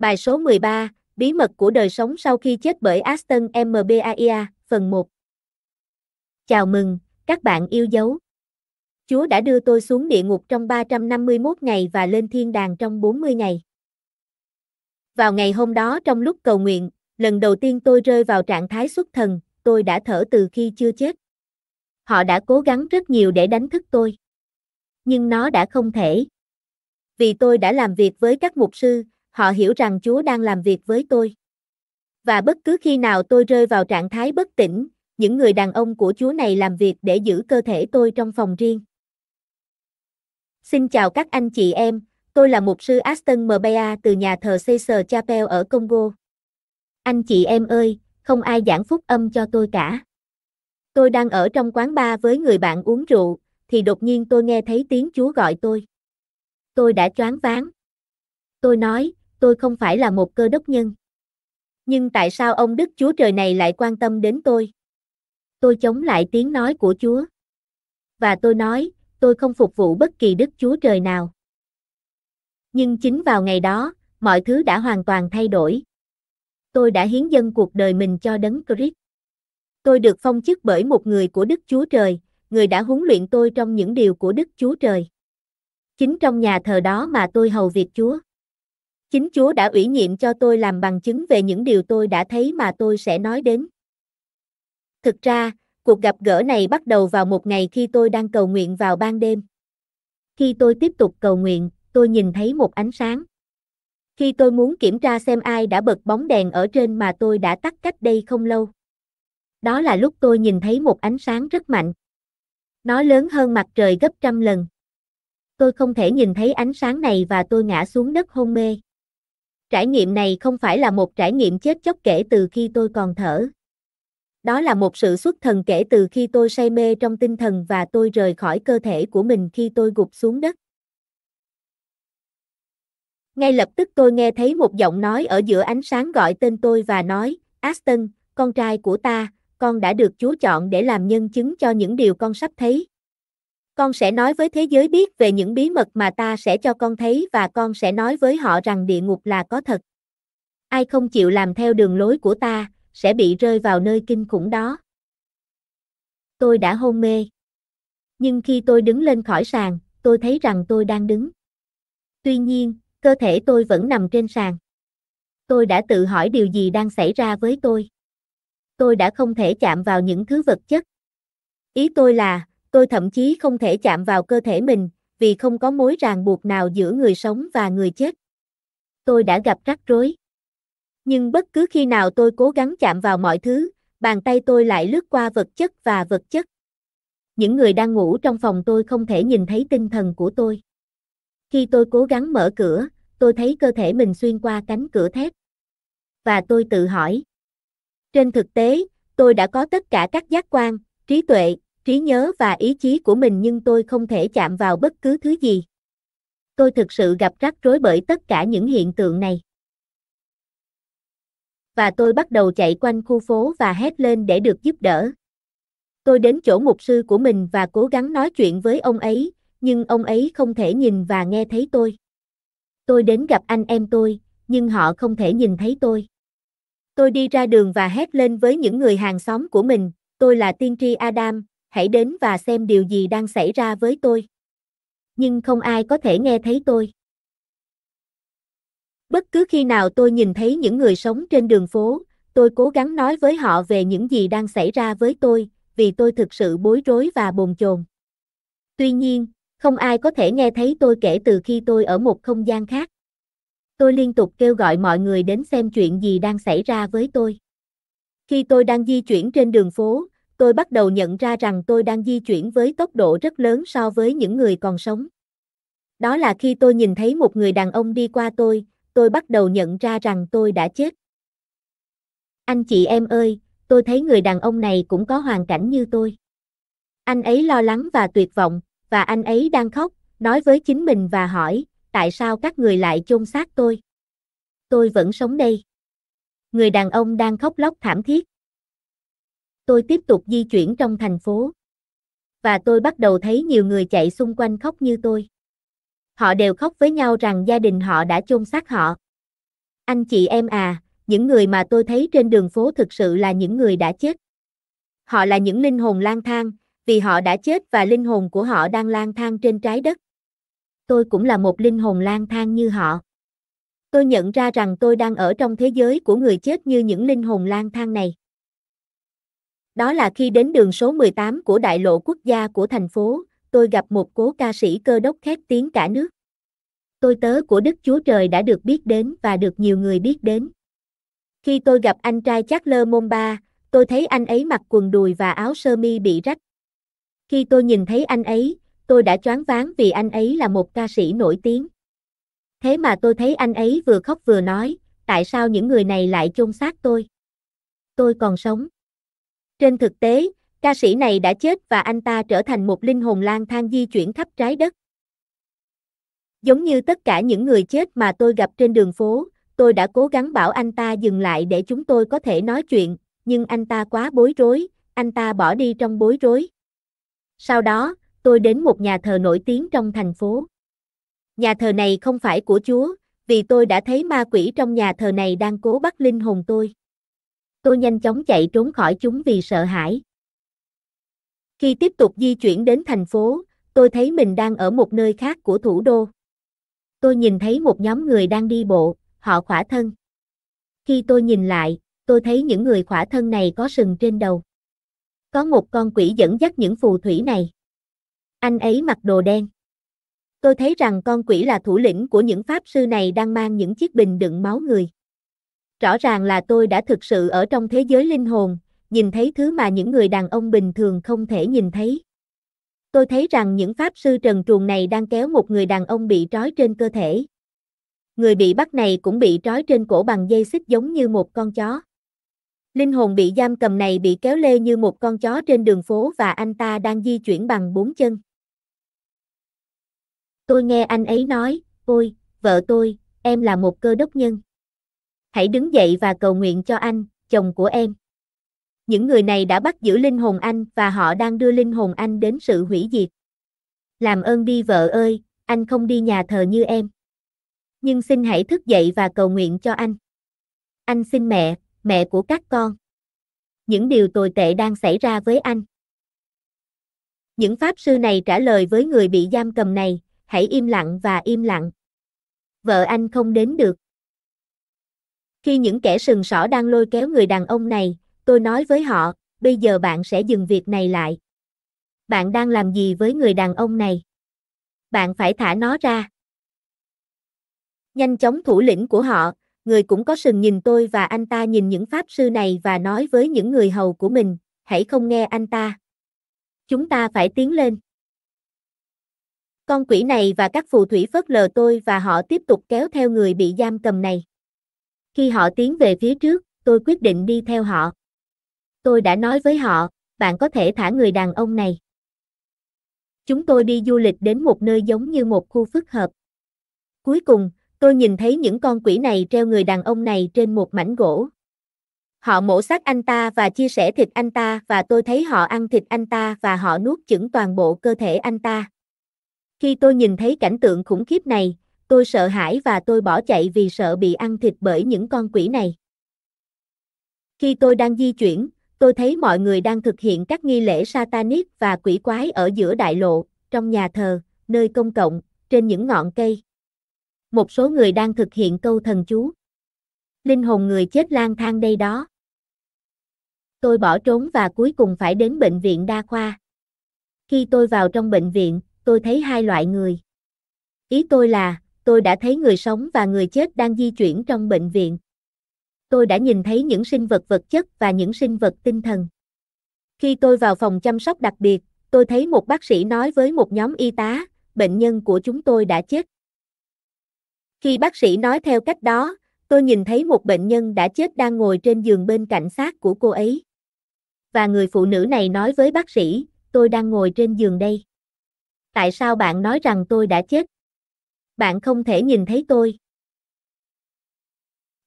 Bài số 13, Bí mật của đời sống sau khi chết bởi Aston MBAIA, phần 1. Chào mừng, các bạn yêu dấu. Chúa đã đưa tôi xuống địa ngục trong 351 ngày và lên thiên đàng trong 40 ngày. Vào ngày hôm đó trong lúc cầu nguyện, lần đầu tiên tôi rơi vào trạng thái xuất thần, tôi đã thở từ khi chưa chết. Họ đã cố gắng rất nhiều để đánh thức tôi. Nhưng nó đã không thể. Vì tôi đã làm việc với các mục sư, họ hiểu rằng Chúa đang làm việc với tôi. Và bất cứ khi nào tôi rơi vào trạng thái bất tỉnh, những người đàn ông của Chúa này làm việc để giữ cơ thể tôi trong phòng riêng. Xin chào các anh chị em, tôi là mục sư Aston Mbea từ nhà thờ Caesar Chapel ở Congo. Anh chị em ơi, không ai giảng phúc âm cho tôi cả. Tôi đang ở trong quán bar với người bạn uống rượu, thì đột nhiên tôi nghe thấy tiếng Chúa gọi tôi. Tôi đã choáng váng. Tôi nói, tôi không phải là một cơ đốc nhân. Nhưng tại sao ông Đức Chúa Trời này lại quan tâm đến tôi? Tôi chống lại tiếng nói của Chúa. Và tôi nói, tôi không phục vụ bất kỳ Đức Chúa Trời nào. Nhưng chính vào ngày đó, mọi thứ đã hoàn toàn thay đổi. Tôi đã hiến dâng cuộc đời mình cho Đấng Christ. Tôi được phong chức bởi một người của Đức Chúa Trời, người đã huấn luyện tôi trong những điều của Đức Chúa Trời. Chính trong nhà thờ đó mà tôi hầu việc Chúa. Chính Chúa đã ủy nhiệm cho tôi làm bằng chứng về những điều tôi đã thấy mà tôi sẽ nói đến. Thực ra, cuộc gặp gỡ này bắt đầu vào một ngày khi tôi đang cầu nguyện vào ban đêm. Khi tôi tiếp tục cầu nguyện, tôi nhìn thấy một ánh sáng. Khi tôi muốn kiểm tra xem ai đã bật bóng đèn ở trên mà tôi đã tắt cách đây không lâu. Đó là lúc tôi nhìn thấy một ánh sáng rất mạnh. Nó lớn hơn mặt trời gấp trăm lần. Tôi không thể nhìn thấy ánh sáng này và tôi ngã xuống đất hôn mê. Trải nghiệm này không phải là một trải nghiệm chết chóc kể từ khi tôi còn thở. Đó là một sự xuất thần kể từ khi tôi say mê trong tinh thần và tôi rời khỏi cơ thể của mình khi tôi gục xuống đất. Ngay lập tức tôi nghe thấy một giọng nói ở giữa ánh sáng gọi tên tôi và nói, Aston, con trai của ta, con đã được Chúa chọn để làm nhân chứng cho những điều con sắp thấy, con sẽ nói với thế giới biết về những bí mật mà ta sẽ cho con thấy và con sẽ nói với họ rằng địa ngục là có thật. Ai không chịu làm theo đường lối của ta, sẽ bị rơi vào nơi kinh khủng đó. Tôi đã hôn mê. Nhưng khi tôi đứng lên khỏi sàn, tôi thấy rằng tôi đang đứng. Tuy nhiên, cơ thể tôi vẫn nằm trên sàn. Tôi đã tự hỏi điều gì đang xảy ra với tôi. Tôi đã không thể chạm vào những thứ vật chất. Ý tôi là, tôi thậm chí không thể chạm vào cơ thể mình, vì không có mối ràng buộc nào giữa người sống và người chết. Tôi đã gặp rắc rối. Nhưng bất cứ khi nào tôi cố gắng chạm vào mọi thứ, bàn tay tôi lại lướt qua vật chất và vật chất. Những người đang ngủ trong phòng tôi không thể nhìn thấy tinh thần của tôi. Khi tôi cố gắng mở cửa, tôi thấy cơ thể mình xuyên qua cánh cửa thép. Và tôi tự hỏi. Trên thực tế, tôi đã có tất cả các giác quan, trí tuệ, trí nhớ và ý chí của mình nhưng tôi không thể chạm vào bất cứ thứ gì. Tôi thực sự gặp rắc rối bởi tất cả những hiện tượng này. Và tôi bắt đầu chạy quanh khu phố và hét lên để được giúp đỡ. Tôi đến chỗ mục sư của mình và cố gắng nói chuyện với ông ấy, nhưng ông ấy không thể nhìn và nghe thấy tôi. Tôi đến gặp anh em tôi, nhưng họ không thể nhìn thấy tôi. Tôi đi ra đường và hét lên với những người hàng xóm của mình, tôi là tiên tri Adam, hãy đến và xem điều gì đang xảy ra với tôi. Nhưng không ai có thể nghe thấy tôi. Bất cứ khi nào tôi nhìn thấy những người sống trên đường phố, tôi cố gắng nói với họ về những gì đang xảy ra với tôi, vì tôi thực sự bối rối và bồn chồn. Tuy nhiên, không ai có thể nghe thấy tôi kể từ khi tôi ở một không gian khác. Tôi liên tục kêu gọi mọi người đến xem chuyện gì đang xảy ra với tôi. Khi tôi đang di chuyển trên đường phố, tôi bắt đầu nhận ra rằng tôi đang di chuyển với tốc độ rất lớn so với những người còn sống. Đó là khi tôi nhìn thấy một người đàn ông đi qua tôi, tôi bắt đầu nhận ra rằng tôi đã chết. Anh chị em ơi, tôi thấy người đàn ông này cũng có hoàn cảnh như tôi. Anh ấy lo lắng và tuyệt vọng, và anh ấy đang khóc, nói với chính mình và hỏi, tại sao các người lại chôn xác tôi? Tôi vẫn sống đây. Người đàn ông đang khóc lóc thảm thiết tôi tiếp tục di chuyển trong thành phố. Và tôi bắt đầu thấy nhiều người chạy xung quanh khóc như tôi. Họ đều khóc với nhau rằng gia đình họ đã chôn xác họ. Anh chị em à, những người mà tôi thấy trên đường phố thực sự là những người đã chết. Họ là những linh hồn lang thang, vì họ đã chết và linh hồn của họ đang lang thang trên trái đất. Tôi cũng là một linh hồn lang thang như họ. Tôi nhận ra rằng tôi đang ở trong thế giới của người chết như những linh hồn lang thang này. Đó là khi đến đường số 18 của đại lộ quốc gia của thành phố, tôi gặp một cố ca sĩ cơ đốc khét tiếng cả nước. Tôi tớ của Đức Chúa Trời đã được biết đến và được nhiều người biết đến. Khi tôi gặp anh trai Chắc Lơ Môn Ba, tôi thấy anh ấy mặc quần đùi và áo sơ mi bị rách. Khi tôi nhìn thấy anh ấy, tôi đã choáng váng vì anh ấy là một ca sĩ nổi tiếng. Thế mà tôi thấy anh ấy vừa khóc vừa nói, tại sao những người này lại chôn xác tôi? Tôi còn sống. Trên thực tế, ca sĩ này đã chết và anh ta trở thành một linh hồn lang thang di chuyển khắp trái đất. Giống như tất cả những người chết mà tôi gặp trên đường phố, tôi đã cố gắng bảo anh ta dừng lại để chúng tôi có thể nói chuyện, nhưng anh ta quá bối rối, anh ta bỏ đi trong bối rối. Sau đó, tôi đến một nhà thờ nổi tiếng trong thành phố. Nhà thờ này không phải của Chúa, vì tôi đã thấy ma quỷ trong nhà thờ này đang cố bắt linh hồn tôi tôi nhanh chóng chạy trốn khỏi chúng vì sợ hãi. Khi tiếp tục di chuyển đến thành phố, tôi thấy mình đang ở một nơi khác của thủ đô. Tôi nhìn thấy một nhóm người đang đi bộ, họ khỏa thân. Khi tôi nhìn lại, tôi thấy những người khỏa thân này có sừng trên đầu. Có một con quỷ dẫn dắt những phù thủy này. Anh ấy mặc đồ đen. Tôi thấy rằng con quỷ là thủ lĩnh của những pháp sư này đang mang những chiếc bình đựng máu người. Rõ ràng là tôi đã thực sự ở trong thế giới linh hồn, nhìn thấy thứ mà những người đàn ông bình thường không thể nhìn thấy. Tôi thấy rằng những pháp sư trần truồng này đang kéo một người đàn ông bị trói trên cơ thể. Người bị bắt này cũng bị trói trên cổ bằng dây xích giống như một con chó. Linh hồn bị giam cầm này bị kéo lê như một con chó trên đường phố và anh ta đang di chuyển bằng bốn chân. Tôi nghe anh ấy nói, ôi, vợ tôi, em là một cơ đốc nhân hãy đứng dậy và cầu nguyện cho anh, chồng của em. Những người này đã bắt giữ linh hồn anh và họ đang đưa linh hồn anh đến sự hủy diệt. Làm ơn đi vợ ơi, anh không đi nhà thờ như em. Nhưng xin hãy thức dậy và cầu nguyện cho anh. Anh xin mẹ, mẹ của các con. Những điều tồi tệ đang xảy ra với anh. Những pháp sư này trả lời với người bị giam cầm này, hãy im lặng và im lặng. Vợ anh không đến được. Khi những kẻ sừng sỏ đang lôi kéo người đàn ông này, tôi nói với họ, bây giờ bạn sẽ dừng việc này lại. Bạn đang làm gì với người đàn ông này? Bạn phải thả nó ra. Nhanh chóng thủ lĩnh của họ, người cũng có sừng nhìn tôi và anh ta nhìn những pháp sư này và nói với những người hầu của mình, hãy không nghe anh ta. Chúng ta phải tiến lên. Con quỷ này và các phù thủy phớt lờ tôi và họ tiếp tục kéo theo người bị giam cầm này. Khi họ tiến về phía trước, tôi quyết định đi theo họ. Tôi đã nói với họ, bạn có thể thả người đàn ông này. Chúng tôi đi du lịch đến một nơi giống như một khu phức hợp. Cuối cùng, tôi nhìn thấy những con quỷ này treo người đàn ông này trên một mảnh gỗ. Họ mổ xác anh ta và chia sẻ thịt anh ta và tôi thấy họ ăn thịt anh ta và họ nuốt chửng toàn bộ cơ thể anh ta. Khi tôi nhìn thấy cảnh tượng khủng khiếp này, tôi sợ hãi và tôi bỏ chạy vì sợ bị ăn thịt bởi những con quỷ này. Khi tôi đang di chuyển, tôi thấy mọi người đang thực hiện các nghi lễ satanic và quỷ quái ở giữa đại lộ, trong nhà thờ, nơi công cộng, trên những ngọn cây. Một số người đang thực hiện câu thần chú. Linh hồn người chết lang thang đây đó. Tôi bỏ trốn và cuối cùng phải đến bệnh viện đa khoa. Khi tôi vào trong bệnh viện, tôi thấy hai loại người. Ý tôi là, tôi đã thấy người sống và người chết đang di chuyển trong bệnh viện. Tôi đã nhìn thấy những sinh vật vật chất và những sinh vật tinh thần. Khi tôi vào phòng chăm sóc đặc biệt, tôi thấy một bác sĩ nói với một nhóm y tá, bệnh nhân của chúng tôi đã chết. Khi bác sĩ nói theo cách đó, tôi nhìn thấy một bệnh nhân đã chết đang ngồi trên giường bên cạnh xác của cô ấy. Và người phụ nữ này nói với bác sĩ, tôi đang ngồi trên giường đây. Tại sao bạn nói rằng tôi đã chết? bạn không thể nhìn thấy tôi.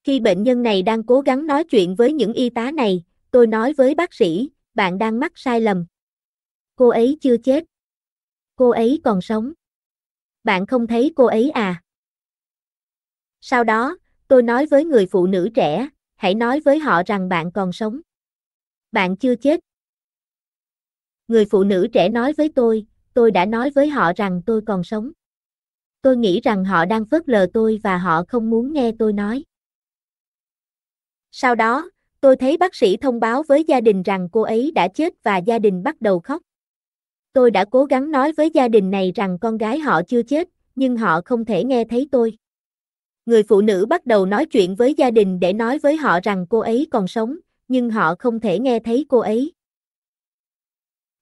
Khi bệnh nhân này đang cố gắng nói chuyện với những y tá này, tôi nói với bác sĩ, bạn đang mắc sai lầm. Cô ấy chưa chết. Cô ấy còn sống. Bạn không thấy cô ấy à? Sau đó, tôi nói với người phụ nữ trẻ, hãy nói với họ rằng bạn còn sống. Bạn chưa chết. Người phụ nữ trẻ nói với tôi, tôi đã nói với họ rằng tôi còn sống. Tôi nghĩ rằng họ đang phớt lờ tôi và họ không muốn nghe tôi nói. Sau đó, tôi thấy bác sĩ thông báo với gia đình rằng cô ấy đã chết và gia đình bắt đầu khóc. Tôi đã cố gắng nói với gia đình này rằng con gái họ chưa chết, nhưng họ không thể nghe thấy tôi. Người phụ nữ bắt đầu nói chuyện với gia đình để nói với họ rằng cô ấy còn sống, nhưng họ không thể nghe thấy cô ấy.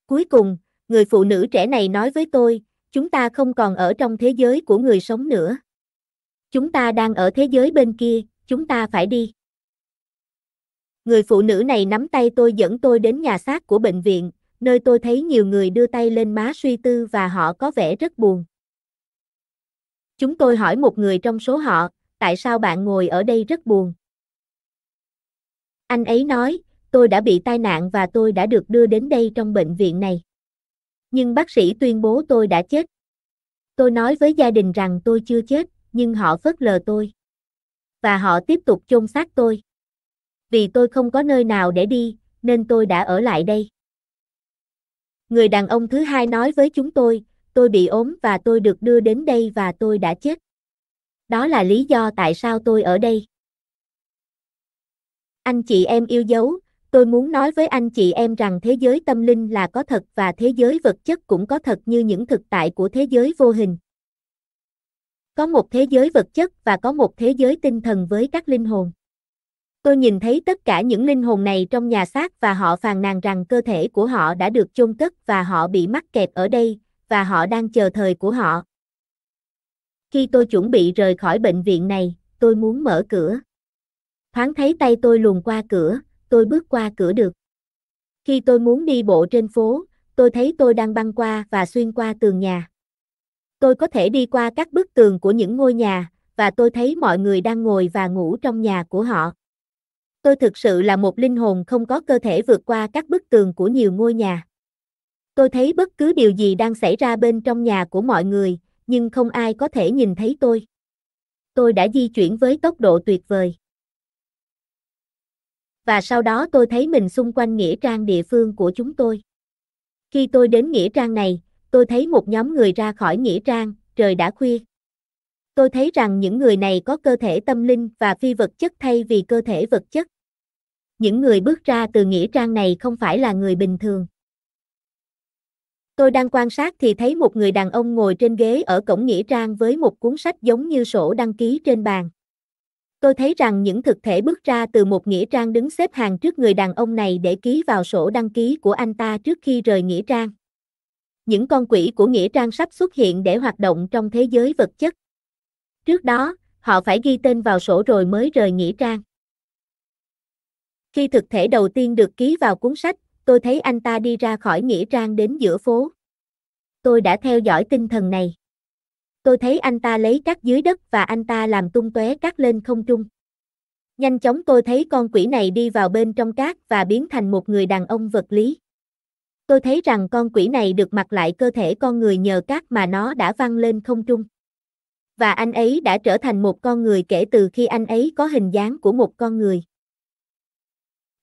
Cuối cùng, người phụ nữ trẻ này nói với tôi, Chúng ta không còn ở trong thế giới của người sống nữa. Chúng ta đang ở thế giới bên kia, chúng ta phải đi. Người phụ nữ này nắm tay tôi dẫn tôi đến nhà xác của bệnh viện, nơi tôi thấy nhiều người đưa tay lên má suy tư và họ có vẻ rất buồn. Chúng tôi hỏi một người trong số họ, tại sao bạn ngồi ở đây rất buồn? Anh ấy nói, tôi đã bị tai nạn và tôi đã được đưa đến đây trong bệnh viện này nhưng bác sĩ tuyên bố tôi đã chết. Tôi nói với gia đình rằng tôi chưa chết, nhưng họ phớt lờ tôi. Và họ tiếp tục chôn xác tôi. Vì tôi không có nơi nào để đi, nên tôi đã ở lại đây. Người đàn ông thứ hai nói với chúng tôi, tôi bị ốm và tôi được đưa đến đây và tôi đã chết. Đó là lý do tại sao tôi ở đây. Anh chị em yêu dấu, Tôi muốn nói với anh chị em rằng thế giới tâm linh là có thật và thế giới vật chất cũng có thật như những thực tại của thế giới vô hình. Có một thế giới vật chất và có một thế giới tinh thần với các linh hồn. Tôi nhìn thấy tất cả những linh hồn này trong nhà xác và họ phàn nàn rằng cơ thể của họ đã được chôn cất và họ bị mắc kẹt ở đây và họ đang chờ thời của họ. Khi tôi chuẩn bị rời khỏi bệnh viện này, tôi muốn mở cửa. Thoáng thấy tay tôi luồn qua cửa, tôi bước qua cửa được. Khi tôi muốn đi bộ trên phố, tôi thấy tôi đang băng qua và xuyên qua tường nhà. Tôi có thể đi qua các bức tường của những ngôi nhà, và tôi thấy mọi người đang ngồi và ngủ trong nhà của họ. Tôi thực sự là một linh hồn không có cơ thể vượt qua các bức tường của nhiều ngôi nhà. Tôi thấy bất cứ điều gì đang xảy ra bên trong nhà của mọi người, nhưng không ai có thể nhìn thấy tôi. Tôi đã di chuyển với tốc độ tuyệt vời và sau đó tôi thấy mình xung quanh nghĩa trang địa phương của chúng tôi. Khi tôi đến nghĩa trang này, tôi thấy một nhóm người ra khỏi nghĩa trang, trời đã khuya. Tôi thấy rằng những người này có cơ thể tâm linh và phi vật chất thay vì cơ thể vật chất. Những người bước ra từ nghĩa trang này không phải là người bình thường. Tôi đang quan sát thì thấy một người đàn ông ngồi trên ghế ở cổng nghĩa trang với một cuốn sách giống như sổ đăng ký trên bàn. Tôi thấy rằng những thực thể bước ra từ một nghĩa trang đứng xếp hàng trước người đàn ông này để ký vào sổ đăng ký của anh ta trước khi rời nghĩa trang. Những con quỷ của nghĩa trang sắp xuất hiện để hoạt động trong thế giới vật chất. Trước đó, họ phải ghi tên vào sổ rồi mới rời nghĩa trang. Khi thực thể đầu tiên được ký vào cuốn sách, tôi thấy anh ta đi ra khỏi nghĩa trang đến giữa phố. Tôi đã theo dõi tinh thần này. Tôi thấy anh ta lấy cát dưới đất và anh ta làm tung tóe cát lên không trung. Nhanh chóng tôi thấy con quỷ này đi vào bên trong cát và biến thành một người đàn ông vật lý. Tôi thấy rằng con quỷ này được mặc lại cơ thể con người nhờ cát mà nó đã văng lên không trung. Và anh ấy đã trở thành một con người kể từ khi anh ấy có hình dáng của một con người.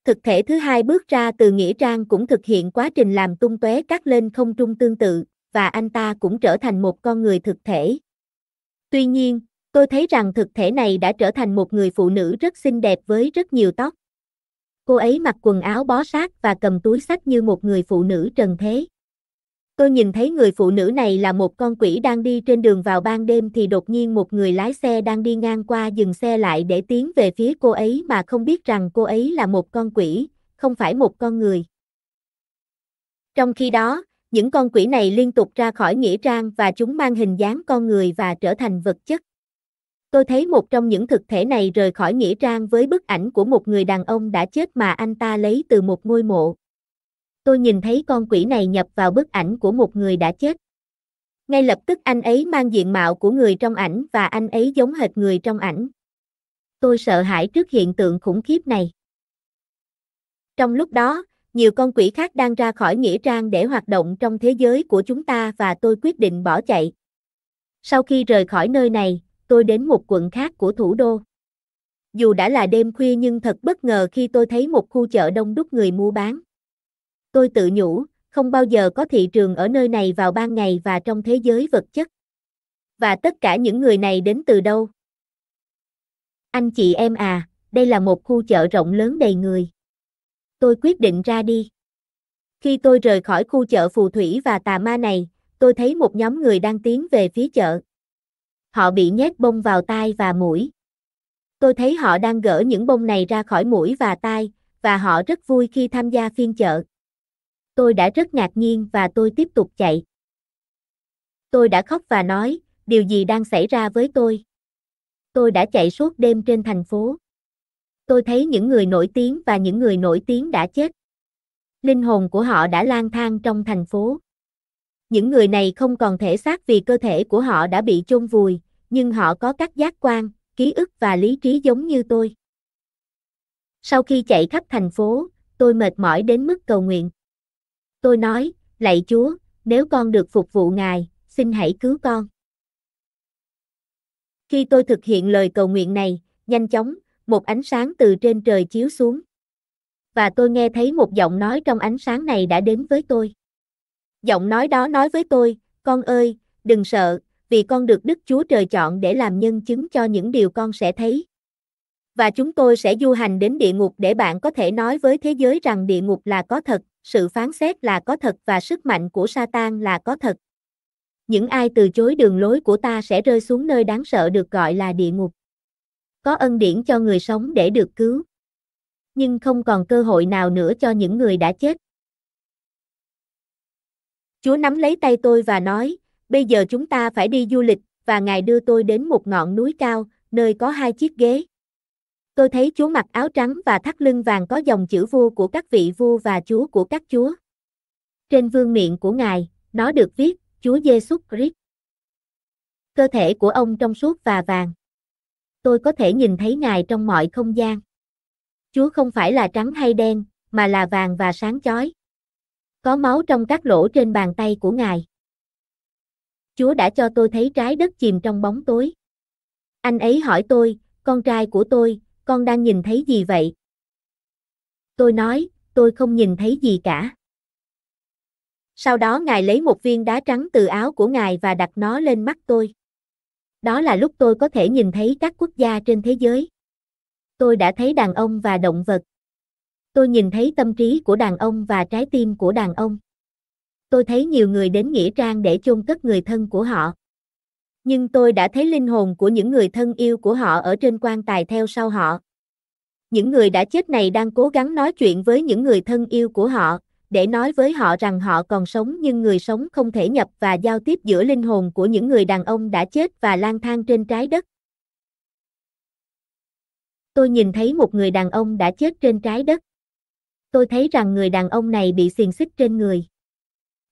Thực thể thứ hai bước ra từ nghĩa trang cũng thực hiện quá trình làm tung tóe cát lên không trung tương tự, và anh ta cũng trở thành một con người thực thể. Tuy nhiên, tôi thấy rằng thực thể này đã trở thành một người phụ nữ rất xinh đẹp với rất nhiều tóc. Cô ấy mặc quần áo bó sát và cầm túi sách như một người phụ nữ trần thế. Tôi nhìn thấy người phụ nữ này là một con quỷ đang đi trên đường vào ban đêm thì đột nhiên một người lái xe đang đi ngang qua dừng xe lại để tiến về phía cô ấy mà không biết rằng cô ấy là một con quỷ, không phải một con người. Trong khi đó, những con quỷ này liên tục ra khỏi nghĩa trang và chúng mang hình dáng con người và trở thành vật chất. Tôi thấy một trong những thực thể này rời khỏi nghĩa trang với bức ảnh của một người đàn ông đã chết mà anh ta lấy từ một ngôi mộ. Tôi nhìn thấy con quỷ này nhập vào bức ảnh của một người đã chết. Ngay lập tức anh ấy mang diện mạo của người trong ảnh và anh ấy giống hệt người trong ảnh. Tôi sợ hãi trước hiện tượng khủng khiếp này. Trong lúc đó, nhiều con quỷ khác đang ra khỏi nghĩa trang để hoạt động trong thế giới của chúng ta và tôi quyết định bỏ chạy. Sau khi rời khỏi nơi này, tôi đến một quận khác của thủ đô. Dù đã là đêm khuya nhưng thật bất ngờ khi tôi thấy một khu chợ đông đúc người mua bán. Tôi tự nhủ, không bao giờ có thị trường ở nơi này vào ban ngày và trong thế giới vật chất. Và tất cả những người này đến từ đâu? Anh chị em à, đây là một khu chợ rộng lớn đầy người tôi quyết định ra đi. Khi tôi rời khỏi khu chợ phù thủy và tà ma này, tôi thấy một nhóm người đang tiến về phía chợ. Họ bị nhét bông vào tai và mũi. Tôi thấy họ đang gỡ những bông này ra khỏi mũi và tai, và họ rất vui khi tham gia phiên chợ. Tôi đã rất ngạc nhiên và tôi tiếp tục chạy. Tôi đã khóc và nói, điều gì đang xảy ra với tôi? Tôi đã chạy suốt đêm trên thành phố tôi thấy những người nổi tiếng và những người nổi tiếng đã chết. Linh hồn của họ đã lang thang trong thành phố. Những người này không còn thể xác vì cơ thể của họ đã bị chôn vùi, nhưng họ có các giác quan, ký ức và lý trí giống như tôi. Sau khi chạy khắp thành phố, tôi mệt mỏi đến mức cầu nguyện. Tôi nói, lạy Chúa, nếu con được phục vụ Ngài, xin hãy cứu con. Khi tôi thực hiện lời cầu nguyện này, nhanh chóng, một ánh sáng từ trên trời chiếu xuống. Và tôi nghe thấy một giọng nói trong ánh sáng này đã đến với tôi. Giọng nói đó nói với tôi, con ơi, đừng sợ, vì con được Đức Chúa Trời chọn để làm nhân chứng cho những điều con sẽ thấy. Và chúng tôi sẽ du hành đến địa ngục để bạn có thể nói với thế giới rằng địa ngục là có thật, sự phán xét là có thật và sức mạnh của Satan là có thật. Những ai từ chối đường lối của ta sẽ rơi xuống nơi đáng sợ được gọi là địa ngục có ân điển cho người sống để được cứu. Nhưng không còn cơ hội nào nữa cho những người đã chết. Chúa nắm lấy tay tôi và nói, bây giờ chúng ta phải đi du lịch, và Ngài đưa tôi đến một ngọn núi cao, nơi có hai chiếc ghế. Tôi thấy Chúa mặc áo trắng và thắt lưng vàng có dòng chữ vua của các vị vua và chúa của các chúa. Trên vương miệng của Ngài, nó được viết, Chúa Giêsu Christ. Cơ thể của ông trong suốt và vàng tôi có thể nhìn thấy Ngài trong mọi không gian. Chúa không phải là trắng hay đen, mà là vàng và sáng chói. Có máu trong các lỗ trên bàn tay của Ngài. Chúa đã cho tôi thấy trái đất chìm trong bóng tối. Anh ấy hỏi tôi, con trai của tôi, con đang nhìn thấy gì vậy? Tôi nói, tôi không nhìn thấy gì cả. Sau đó ngài lấy một viên đá trắng từ áo của ngài và đặt nó lên mắt tôi. Đó là lúc tôi có thể nhìn thấy các quốc gia trên thế giới. Tôi đã thấy đàn ông và động vật. Tôi nhìn thấy tâm trí của đàn ông và trái tim của đàn ông. Tôi thấy nhiều người đến nghĩa trang để chôn cất người thân của họ. Nhưng tôi đã thấy linh hồn của những người thân yêu của họ ở trên quan tài theo sau họ. Những người đã chết này đang cố gắng nói chuyện với những người thân yêu của họ, để nói với họ rằng họ còn sống nhưng người sống không thể nhập và giao tiếp giữa linh hồn của những người đàn ông đã chết và lang thang trên trái đất. Tôi nhìn thấy một người đàn ông đã chết trên trái đất. Tôi thấy rằng người đàn ông này bị xiềng xích trên người.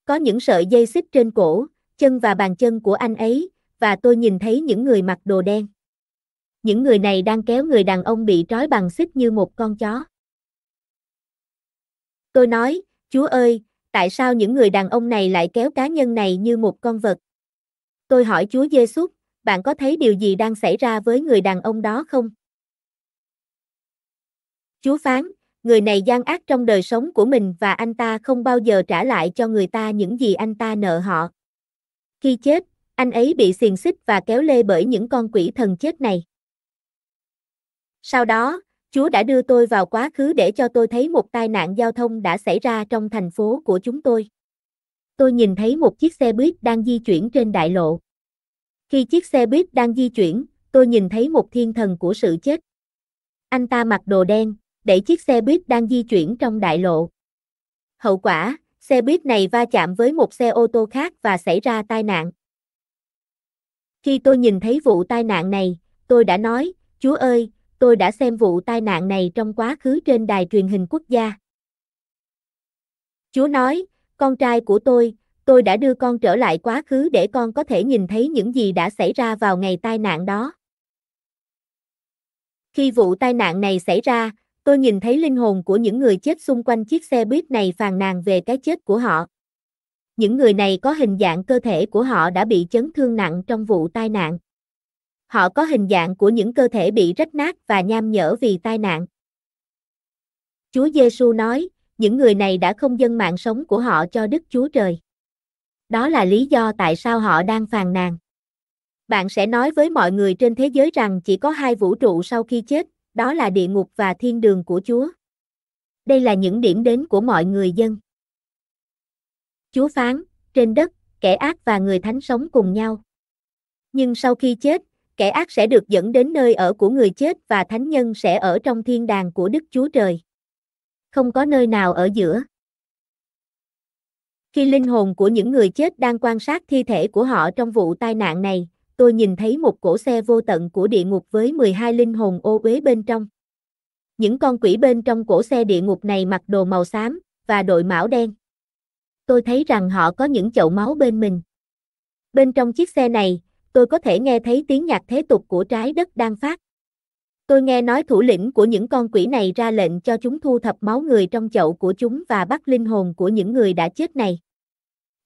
Có những sợi dây xích trên cổ, chân và bàn chân của anh ấy, và tôi nhìn thấy những người mặc đồ đen. Những người này đang kéo người đàn ông bị trói bằng xích như một con chó. Tôi nói, Chúa ơi, tại sao những người đàn ông này lại kéo cá nhân này như một con vật? Tôi hỏi Chúa Giêsu, bạn có thấy điều gì đang xảy ra với người đàn ông đó không? Chúa phán, người này gian ác trong đời sống của mình và anh ta không bao giờ trả lại cho người ta những gì anh ta nợ họ. Khi chết, anh ấy bị xiềng xích và kéo lê bởi những con quỷ thần chết này. Sau đó, Chúa đã đưa tôi vào quá khứ để cho tôi thấy một tai nạn giao thông đã xảy ra trong thành phố của chúng tôi. Tôi nhìn thấy một chiếc xe buýt đang di chuyển trên đại lộ. Khi chiếc xe buýt đang di chuyển, tôi nhìn thấy một thiên thần của sự chết. Anh ta mặc đồ đen, đẩy chiếc xe buýt đang di chuyển trong đại lộ. Hậu quả, xe buýt này va chạm với một xe ô tô khác và xảy ra tai nạn. Khi tôi nhìn thấy vụ tai nạn này, tôi đã nói, Chúa ơi, tôi đã xem vụ tai nạn này trong quá khứ trên đài truyền hình quốc gia. Chúa nói, con trai của tôi, tôi đã đưa con trở lại quá khứ để con có thể nhìn thấy những gì đã xảy ra vào ngày tai nạn đó. Khi vụ tai nạn này xảy ra, tôi nhìn thấy linh hồn của những người chết xung quanh chiếc xe buýt này phàn nàn về cái chết của họ. Những người này có hình dạng cơ thể của họ đã bị chấn thương nặng trong vụ tai nạn. Họ có hình dạng của những cơ thể bị rách nát và nham nhở vì tai nạn. Chúa Giêsu nói, những người này đã không dâng mạng sống của họ cho Đức Chúa Trời. Đó là lý do tại sao họ đang phàn nàn. Bạn sẽ nói với mọi người trên thế giới rằng chỉ có hai vũ trụ sau khi chết, đó là địa ngục và thiên đường của Chúa. Đây là những điểm đến của mọi người dân. Chúa phán, trên đất, kẻ ác và người thánh sống cùng nhau. Nhưng sau khi chết, kẻ ác sẽ được dẫn đến nơi ở của người chết và thánh nhân sẽ ở trong thiên đàng của Đức Chúa Trời. Không có nơi nào ở giữa. Khi linh hồn của những người chết đang quan sát thi thể của họ trong vụ tai nạn này, tôi nhìn thấy một cỗ xe vô tận của địa ngục với 12 linh hồn ô uế bên trong. Những con quỷ bên trong cỗ xe địa ngục này mặc đồ màu xám và đội mão đen. Tôi thấy rằng họ có những chậu máu bên mình. Bên trong chiếc xe này, tôi có thể nghe thấy tiếng nhạc thế tục của trái đất đang phát. Tôi nghe nói thủ lĩnh của những con quỷ này ra lệnh cho chúng thu thập máu người trong chậu của chúng và bắt linh hồn của những người đã chết này.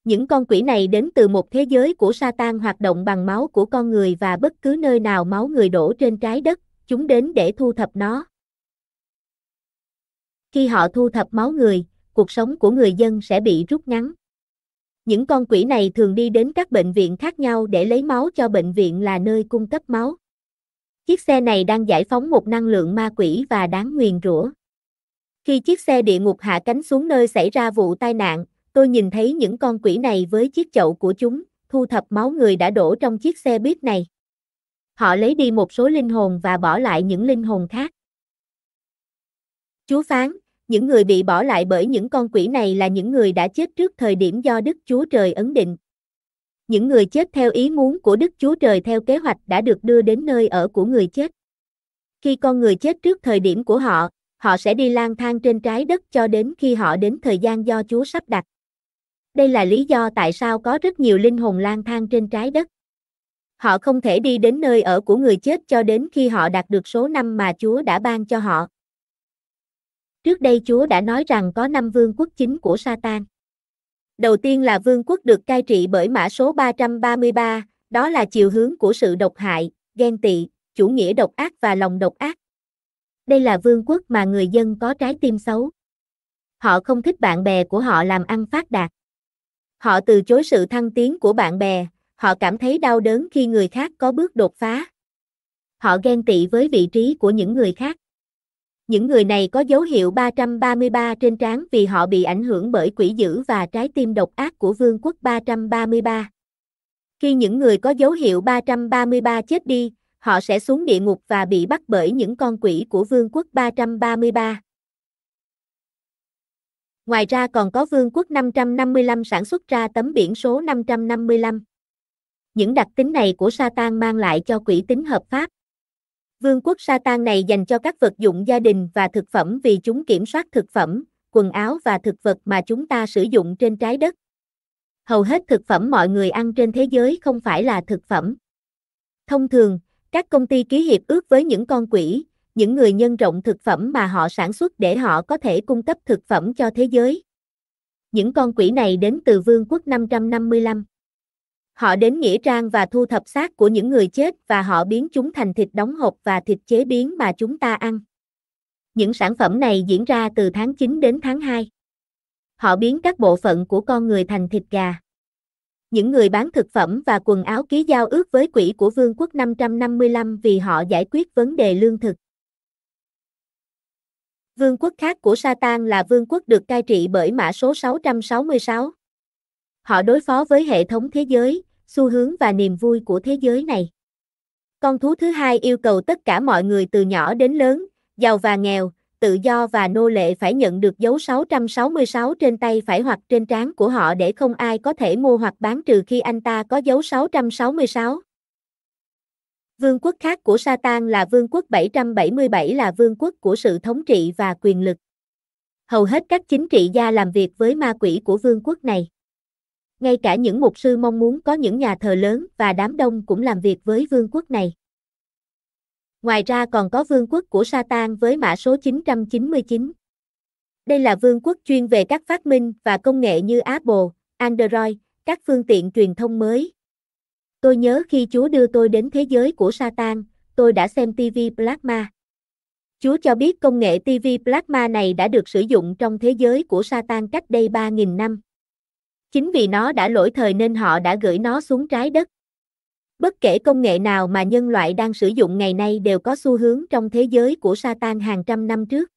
Những con quỷ này đến từ một thế giới của Satan hoạt động bằng máu của con người và bất cứ nơi nào máu người đổ trên trái đất, chúng đến để thu thập nó. Khi họ thu thập máu người, cuộc sống của người dân sẽ bị rút ngắn. Những con quỷ này thường đi đến các bệnh viện khác nhau để lấy máu cho bệnh viện là nơi cung cấp máu. Chiếc xe này đang giải phóng một năng lượng ma quỷ và đáng nguyền rủa. Khi chiếc xe địa ngục hạ cánh xuống nơi xảy ra vụ tai nạn, tôi nhìn thấy những con quỷ này với chiếc chậu của chúng, thu thập máu người đã đổ trong chiếc xe buýt này. Họ lấy đi một số linh hồn và bỏ lại những linh hồn khác. Chú phán, những người bị bỏ lại bởi những con quỷ này là những người đã chết trước thời điểm do Đức Chúa Trời ấn định. Những người chết theo ý muốn của Đức Chúa Trời theo kế hoạch đã được đưa đến nơi ở của người chết. Khi con người chết trước thời điểm của họ, họ sẽ đi lang thang trên trái đất cho đến khi họ đến thời gian do Chúa sắp đặt. Đây là lý do tại sao có rất nhiều linh hồn lang thang trên trái đất. Họ không thể đi đến nơi ở của người chết cho đến khi họ đạt được số năm mà Chúa đã ban cho họ. Trước đây Chúa đã nói rằng có năm vương quốc chính của Satan. Đầu tiên là vương quốc được cai trị bởi mã số 333, đó là chiều hướng của sự độc hại, ghen tị, chủ nghĩa độc ác và lòng độc ác. Đây là vương quốc mà người dân có trái tim xấu. Họ không thích bạn bè của họ làm ăn phát đạt. Họ từ chối sự thăng tiến của bạn bè, họ cảm thấy đau đớn khi người khác có bước đột phá. Họ ghen tị với vị trí của những người khác. Những người này có dấu hiệu 333 trên trán vì họ bị ảnh hưởng bởi quỷ dữ và trái tim độc ác của vương quốc 333. Khi những người có dấu hiệu 333 chết đi, họ sẽ xuống địa ngục và bị bắt bởi những con quỷ của vương quốc 333. Ngoài ra còn có vương quốc 555 sản xuất ra tấm biển số 555. Những đặc tính này của Satan mang lại cho quỷ tính hợp pháp. Vương quốc Satan này dành cho các vật dụng gia đình và thực phẩm vì chúng kiểm soát thực phẩm, quần áo và thực vật mà chúng ta sử dụng trên trái đất. Hầu hết thực phẩm mọi người ăn trên thế giới không phải là thực phẩm. Thông thường, các công ty ký hiệp ước với những con quỷ, những người nhân rộng thực phẩm mà họ sản xuất để họ có thể cung cấp thực phẩm cho thế giới. Những con quỷ này đến từ vương quốc 555. Họ đến nghĩa trang và thu thập xác của những người chết và họ biến chúng thành thịt đóng hộp và thịt chế biến mà chúng ta ăn. Những sản phẩm này diễn ra từ tháng 9 đến tháng 2. Họ biến các bộ phận của con người thành thịt gà. Những người bán thực phẩm và quần áo ký giao ước với quỹ của Vương quốc 555 vì họ giải quyết vấn đề lương thực. Vương quốc khác của Satan là vương quốc được cai trị bởi mã số 666 họ đối phó với hệ thống thế giới, xu hướng và niềm vui của thế giới này. Con thú thứ hai yêu cầu tất cả mọi người từ nhỏ đến lớn, giàu và nghèo, tự do và nô lệ phải nhận được dấu 666 trên tay phải hoặc trên trán của họ để không ai có thể mua hoặc bán trừ khi anh ta có dấu 666. Vương quốc khác của Satan là vương quốc 777 là vương quốc của sự thống trị và quyền lực. Hầu hết các chính trị gia làm việc với ma quỷ của vương quốc này. Ngay cả những mục sư mong muốn có những nhà thờ lớn và đám đông cũng làm việc với vương quốc này. Ngoài ra còn có vương quốc của Satan với mã số 999. Đây là vương quốc chuyên về các phát minh và công nghệ như Apple, Android, các phương tiện truyền thông mới. Tôi nhớ khi Chúa đưa tôi đến thế giới của Satan, tôi đã xem TV Plasma. Chúa cho biết công nghệ TV Plasma này đã được sử dụng trong thế giới của Satan cách đây 3.000 năm. Chính vì nó đã lỗi thời nên họ đã gửi nó xuống trái đất. Bất kể công nghệ nào mà nhân loại đang sử dụng ngày nay đều có xu hướng trong thế giới của Satan hàng trăm năm trước.